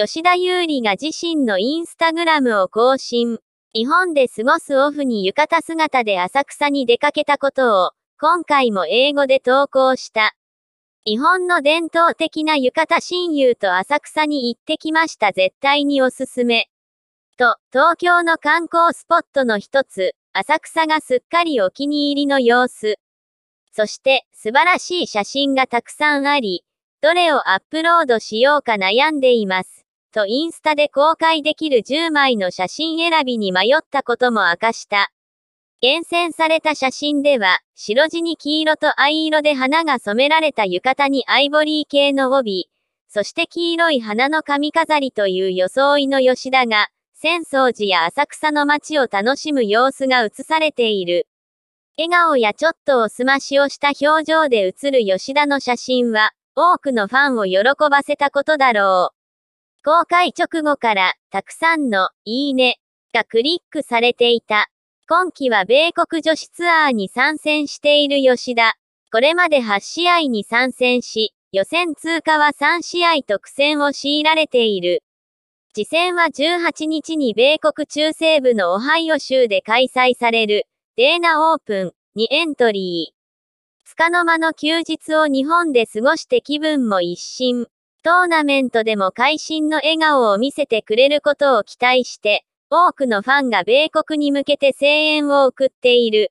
吉田優里が自身のインスタグラムを更新。日本で過ごすオフに浴衣姿で浅草に出かけたことを、今回も英語で投稿した。日本の伝統的な浴衣親友と浅草に行ってきました絶対におすすめ。と、東京の観光スポットの一つ、浅草がすっかりお気に入りの様子。そして、素晴らしい写真がたくさんあり、どれをアップロードしようか悩んでいます。とインスタで公開できる10枚の写真選びに迷ったことも明かした。厳選された写真では、白地に黄色と藍色で花が染められた浴衣にアイボリー系の帯、そして黄色い花の髪飾りという装いの吉田が、浅草寺や浅草の街を楽しむ様子が映されている。笑顔やちょっとおすましをした表情で写る吉田の写真は、多くのファンを喜ばせたことだろう。公開直後からたくさんのいいねがクリックされていた。今季は米国女子ツアーに参戦している吉田。これまで8試合に参戦し、予選通過は3試合と苦戦を強いられている。次戦は18日に米国中西部のオハイオ州で開催されるデーナオープンにエントリー。つかの間の休日を日本で過ごして気分も一新。トーナメントでも会心の笑顔を見せてくれることを期待して、多くのファンが米国に向けて声援を送っている。